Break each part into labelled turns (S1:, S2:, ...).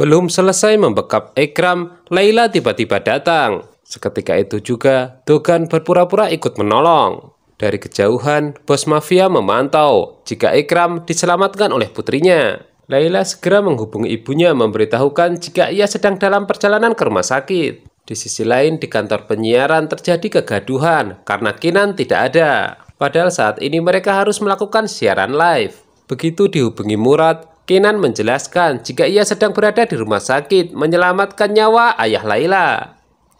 S1: Belum selesai membekap Ekram, Laila tiba-tiba datang. Seketika itu juga, Dogan berpura-pura ikut menolong. Dari kejauhan, bos mafia memantau jika Ekram diselamatkan oleh putrinya. Laila segera menghubungi ibunya memberitahukan jika ia sedang dalam perjalanan ke rumah sakit. Di sisi lain, di kantor penyiaran terjadi kegaduhan karena Kinan tidak ada. Padahal saat ini mereka harus melakukan siaran live. Begitu dihubungi Murad, Kenan menjelaskan jika ia sedang berada di rumah sakit menyelamatkan nyawa ayah Laila.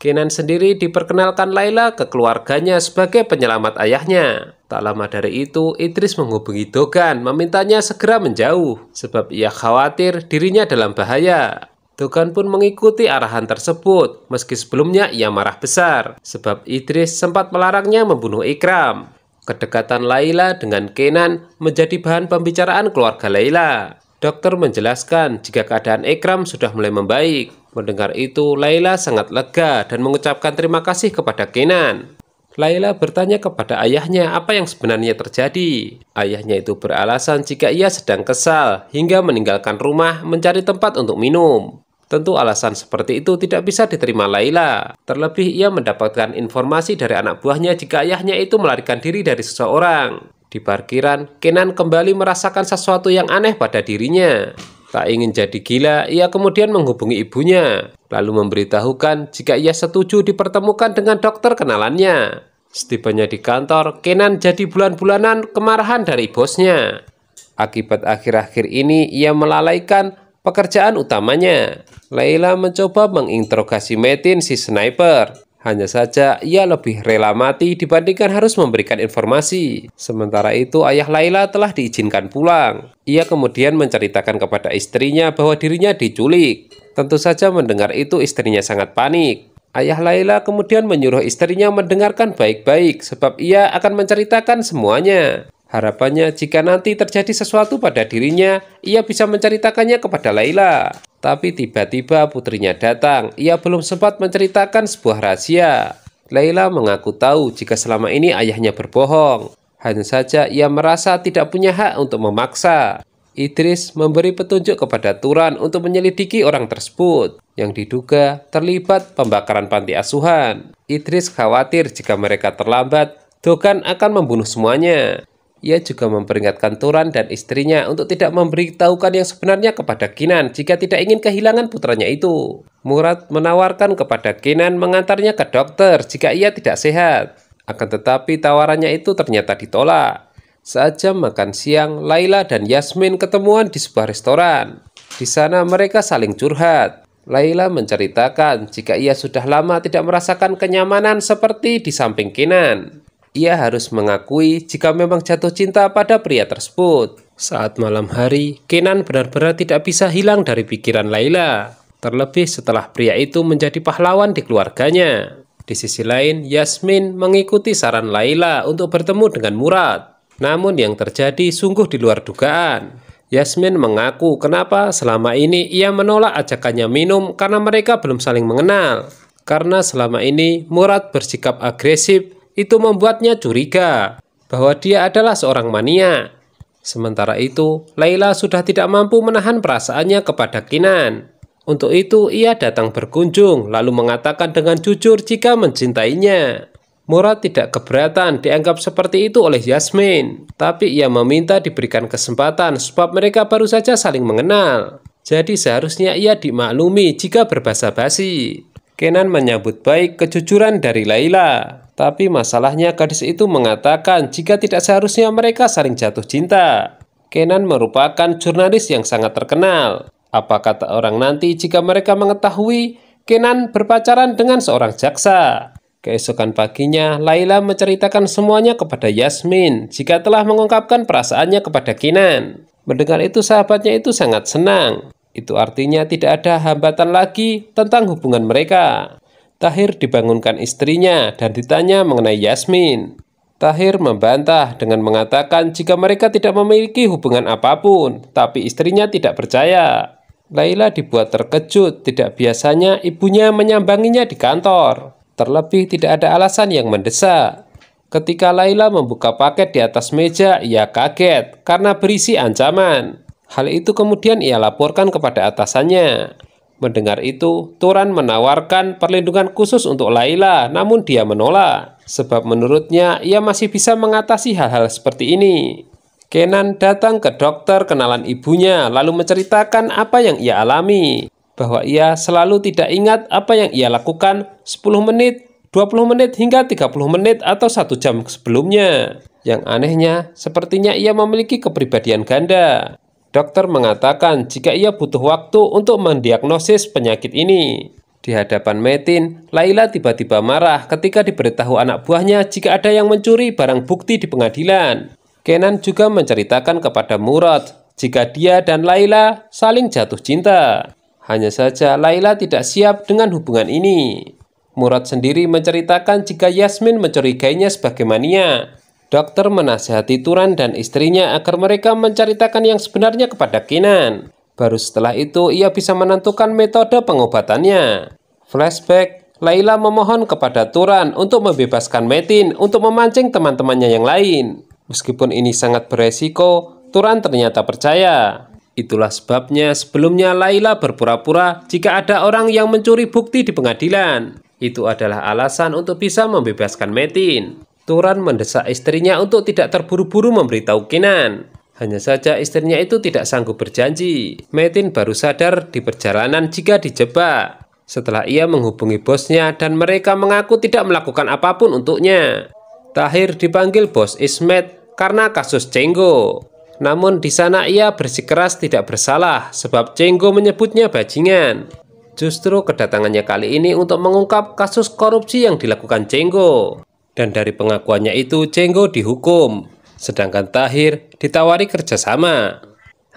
S1: Kenan sendiri diperkenalkan Laila ke keluarganya sebagai penyelamat ayahnya. Tak lama dari itu, Idris menghubungi Dogan memintanya segera menjauh sebab ia khawatir dirinya dalam bahaya. Dogan pun mengikuti arahan tersebut meski sebelumnya ia marah besar sebab Idris sempat melarangnya membunuh Ikram. Kedekatan Laila dengan Kenan menjadi bahan pembicaraan keluarga Laila. Dokter menjelaskan jika keadaan Ikram sudah mulai membaik. Mendengar itu, Laila sangat lega dan mengucapkan terima kasih kepada Kenan. Laila bertanya kepada ayahnya apa yang sebenarnya terjadi. Ayahnya itu beralasan jika ia sedang kesal hingga meninggalkan rumah mencari tempat untuk minum. Tentu alasan seperti itu tidak bisa diterima Laila. Terlebih ia mendapatkan informasi dari anak buahnya jika ayahnya itu melarikan diri dari seseorang. Di parkiran, Kenan kembali merasakan sesuatu yang aneh pada dirinya. Tak ingin jadi gila, ia kemudian menghubungi ibunya, lalu memberitahukan jika ia setuju dipertemukan dengan dokter kenalannya. Setibanya di kantor, Kenan jadi bulan-bulanan kemarahan dari bosnya. Akibat akhir-akhir ini, ia melalaikan pekerjaan utamanya. Laila mencoba menginterogasi Metin si sniper, hanya saja ia lebih rela mati dibandingkan harus memberikan informasi. Sementara itu ayah Laila telah diizinkan pulang. Ia kemudian menceritakan kepada istrinya bahwa dirinya diculik. Tentu saja mendengar itu istrinya sangat panik. Ayah Laila kemudian menyuruh istrinya mendengarkan baik-baik sebab ia akan menceritakan semuanya. Harapannya jika nanti terjadi sesuatu pada dirinya, ia bisa menceritakannya kepada Laila. Tapi tiba-tiba putrinya datang. Ia belum sempat menceritakan sebuah rahasia. Leila mengaku tahu jika selama ini ayahnya berbohong. Hanya saja ia merasa tidak punya hak untuk memaksa. Idris memberi petunjuk kepada Turan untuk menyelidiki orang tersebut yang diduga terlibat pembakaran panti asuhan. Idris khawatir jika mereka terlambat, Dogan akan membunuh semuanya. Ia juga memperingatkan Turan dan istrinya untuk tidak memberitahukan yang sebenarnya kepada Kinan jika tidak ingin kehilangan putranya itu. Murad menawarkan kepada Kinan mengantarnya ke dokter jika ia tidak sehat. Akan tetapi tawarannya itu ternyata ditolak. Saat jam makan siang, Laila dan Yasmin ketemuan di sebuah restoran. Di sana mereka saling curhat. Laila menceritakan jika ia sudah lama tidak merasakan kenyamanan seperti di samping Kinan ia harus mengakui jika memang jatuh cinta pada pria tersebut. Saat malam hari, Kenan benar-benar tidak bisa hilang dari pikiran Laila. Terlebih setelah pria itu menjadi pahlawan di keluarganya. Di sisi lain, Yasmin mengikuti saran Laila untuk bertemu dengan Murad. Namun yang terjadi sungguh di luar dugaan. Yasmin mengaku kenapa selama ini ia menolak ajakannya minum karena mereka belum saling mengenal. Karena selama ini Murad bersikap agresif itu membuatnya curiga bahwa dia adalah seorang mania. Sementara itu, Laila sudah tidak mampu menahan perasaannya kepada Kinan. Untuk itu, ia datang berkunjung, lalu mengatakan dengan jujur jika mencintainya. Murad tidak keberatan dianggap seperti itu oleh Yasmin, tapi ia meminta diberikan kesempatan sebab mereka baru saja saling mengenal. Jadi seharusnya ia dimaklumi jika berbahasa basi. Kenan menyambut baik kejujuran dari Laila. Tapi masalahnya gadis itu mengatakan jika tidak seharusnya mereka saling jatuh cinta. Kenan merupakan jurnalis yang sangat terkenal. Apa kata orang nanti jika mereka mengetahui Kenan berpacaran dengan seorang jaksa? Keesokan paginya, Laila menceritakan semuanya kepada Yasmin jika telah mengungkapkan perasaannya kepada Kenan. Mendengar itu sahabatnya itu sangat senang. Itu artinya tidak ada hambatan lagi tentang hubungan mereka. Tahir dibangunkan istrinya dan ditanya mengenai Yasmin. Tahir membantah dengan mengatakan jika mereka tidak memiliki hubungan apapun, tapi istrinya tidak percaya. Laila dibuat terkejut, tidak biasanya ibunya menyambanginya di kantor. Terlebih tidak ada alasan yang mendesak. Ketika Laila membuka paket di atas meja, ia kaget karena berisi ancaman. Hal itu kemudian ia laporkan kepada atasannya. Mendengar itu, Turan menawarkan perlindungan khusus untuk Laila, namun dia menolak. Sebab menurutnya, ia masih bisa mengatasi hal-hal seperti ini. Kenan datang ke dokter kenalan ibunya, lalu menceritakan apa yang ia alami. Bahwa ia selalu tidak ingat apa yang ia lakukan 10 menit, 20 menit, hingga 30 menit atau satu jam sebelumnya. Yang anehnya, sepertinya ia memiliki kepribadian ganda. Dokter mengatakan jika ia butuh waktu untuk mendiagnosis penyakit ini. Di hadapan Metin, Laila tiba-tiba marah ketika diberitahu anak buahnya jika ada yang mencuri barang bukti di pengadilan. Kenan juga menceritakan kepada Murad jika dia dan Laila saling jatuh cinta. Hanya saja Laila tidak siap dengan hubungan ini. Murad sendiri menceritakan jika Yasmin mencurigainya sebagai mania Dokter menasihati Turan dan istrinya agar mereka menceritakan yang sebenarnya kepada Kinan. Baru setelah itu ia bisa menentukan metode pengobatannya. Flashback, Laila memohon kepada Turan untuk membebaskan Metin untuk memancing teman-temannya yang lain. Meskipun ini sangat beresiko, Turan ternyata percaya. Itulah sebabnya sebelumnya Laila berpura-pura jika ada orang yang mencuri bukti di pengadilan. Itu adalah alasan untuk bisa membebaskan Metin. Turan mendesak istrinya untuk tidak terburu-buru memberitahu Kinan. Hanya saja istrinya itu tidak sanggup berjanji. Metin baru sadar di perjalanan jika dijebak. Setelah ia menghubungi bosnya dan mereka mengaku tidak melakukan apapun untuknya. Tahir dipanggil bos Ismet karena kasus Cenggo. Namun di sana ia bersikeras tidak bersalah sebab Cenggo menyebutnya bajingan. Justru kedatangannya kali ini untuk mengungkap kasus korupsi yang dilakukan Cenggo dan dari pengakuannya itu Cenggo dihukum, sedangkan Tahir ditawari kerjasama.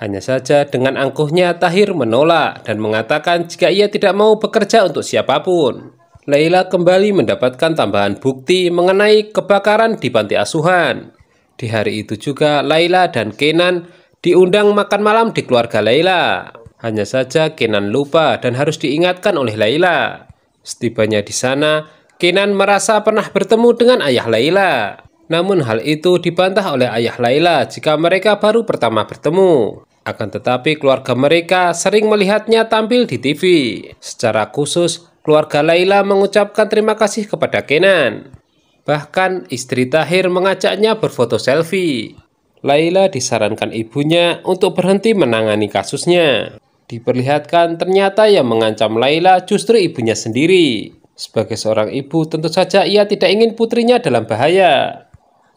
S1: Hanya saja dengan angkuhnya Tahir menolak dan mengatakan jika ia tidak mau bekerja untuk siapapun. Laila kembali mendapatkan tambahan bukti mengenai kebakaran di panti asuhan. Di hari itu juga Laila dan Kenan diundang makan malam di keluarga Laila. Hanya saja Kenan lupa dan harus diingatkan oleh Laila. Setibanya di sana, Kenan merasa pernah bertemu dengan ayah Laila. Namun hal itu dibantah oleh ayah Laila jika mereka baru pertama bertemu. Akan tetapi keluarga mereka sering melihatnya tampil di TV. Secara khusus, keluarga Laila mengucapkan terima kasih kepada Kenan. Bahkan istri Tahir mengajaknya berfoto selfie. Laila disarankan ibunya untuk berhenti menangani kasusnya. Diperlihatkan ternyata yang mengancam Laila justru ibunya sendiri. Sebagai seorang ibu, tentu saja ia tidak ingin putrinya dalam bahaya.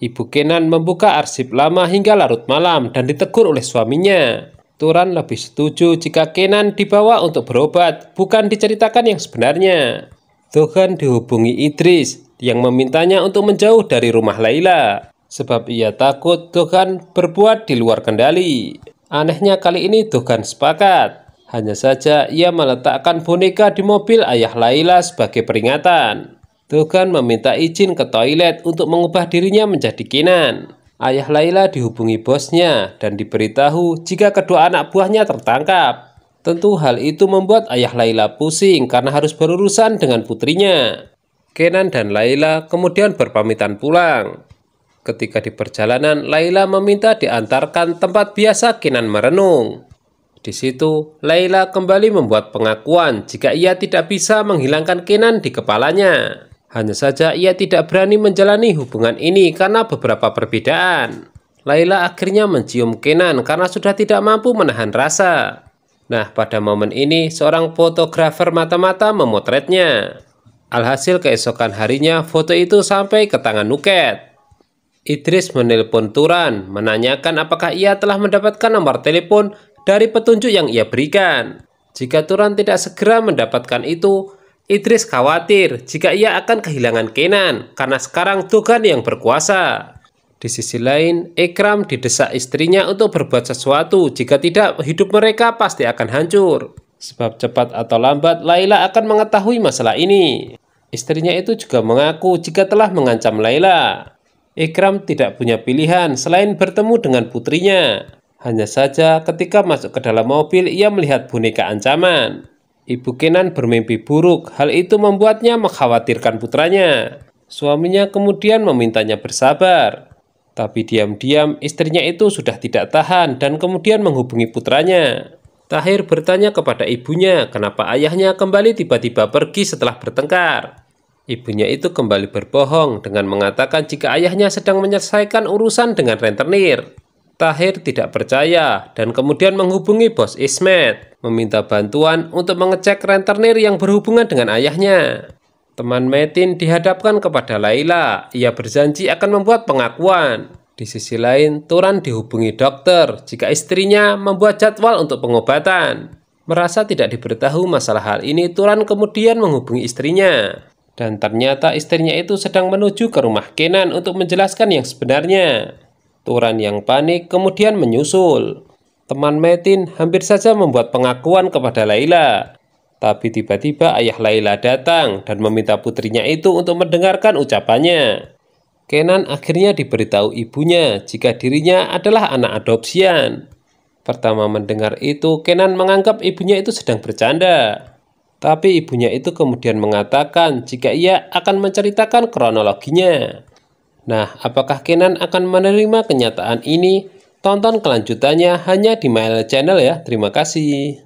S1: Ibu Kenan membuka arsip lama hingga larut malam dan ditegur oleh suaminya. Turan lebih setuju jika Kenan dibawa untuk berobat, bukan diceritakan yang sebenarnya. Tuhan dihubungi Idris yang memintanya untuk menjauh dari rumah Laila. Sebab ia takut Tuhan berbuat di luar kendali. Anehnya kali ini Tuhan sepakat. Hanya saja ia meletakkan boneka di mobil ayah Laila sebagai peringatan. Tugan meminta izin ke toilet untuk mengubah dirinya menjadi Kinan. Ayah Laila dihubungi bosnya dan diberitahu jika kedua anak buahnya tertangkap. Tentu hal itu membuat ayah Laila pusing karena harus berurusan dengan putrinya. Kenan dan Laila kemudian berpamitan pulang. Ketika di perjalanan, Laila meminta diantarkan tempat biasa Kenan merenung. Di situ, Laila kembali membuat pengakuan jika ia tidak bisa menghilangkan Kenan di kepalanya. Hanya saja ia tidak berani menjalani hubungan ini karena beberapa perbedaan. Laila akhirnya mencium Kenan karena sudah tidak mampu menahan rasa. Nah, pada momen ini seorang fotografer mata-mata memotretnya. Alhasil keesokan harinya foto itu sampai ke tangan Nuket. Idris menelpon Turan, menanyakan apakah ia telah mendapatkan nomor telepon dari petunjuk yang ia berikan. Jika Turan tidak segera mendapatkan itu, Idris khawatir jika ia akan kehilangan Kenan karena sekarang Tuhan yang berkuasa. Di sisi lain, Ikram didesak istrinya untuk berbuat sesuatu jika tidak hidup mereka pasti akan hancur. Sebab cepat atau lambat Laila akan mengetahui masalah ini. Istrinya itu juga mengaku jika telah mengancam Laila. Ikram tidak punya pilihan selain bertemu dengan putrinya. Hanya saja ketika masuk ke dalam mobil ia melihat boneka ancaman. Ibu Kenan bermimpi buruk, hal itu membuatnya mengkhawatirkan putranya. Suaminya kemudian memintanya bersabar. Tapi diam-diam istrinya itu sudah tidak tahan dan kemudian menghubungi putranya. Tahir bertanya kepada ibunya kenapa ayahnya kembali tiba-tiba pergi setelah bertengkar. Ibunya itu kembali berbohong dengan mengatakan jika ayahnya sedang menyelesaikan urusan dengan rentenir. Tahir tidak percaya dan kemudian menghubungi bos Ismet, meminta bantuan untuk mengecek rentenir yang berhubungan dengan ayahnya. Teman Metin dihadapkan kepada Laila, ia berjanji akan membuat pengakuan. Di sisi lain, Turan dihubungi dokter jika istrinya membuat jadwal untuk pengobatan. Merasa tidak diberitahu masalah hal ini, Turan kemudian menghubungi istrinya. Dan ternyata istrinya itu sedang menuju ke rumah Kenan untuk menjelaskan yang sebenarnya. Turan yang panik kemudian menyusul. Teman Metin hampir saja membuat pengakuan kepada Laila. Tapi tiba-tiba ayah Laila datang dan meminta putrinya itu untuk mendengarkan ucapannya. Kenan akhirnya diberitahu ibunya jika dirinya adalah anak adopsian. Pertama mendengar itu, Kenan menganggap ibunya itu sedang bercanda. Tapi ibunya itu kemudian mengatakan jika ia akan menceritakan kronologinya. Nah, apakah Kenan akan menerima kenyataan ini? Tonton kelanjutannya hanya di My Channel ya. Terima kasih.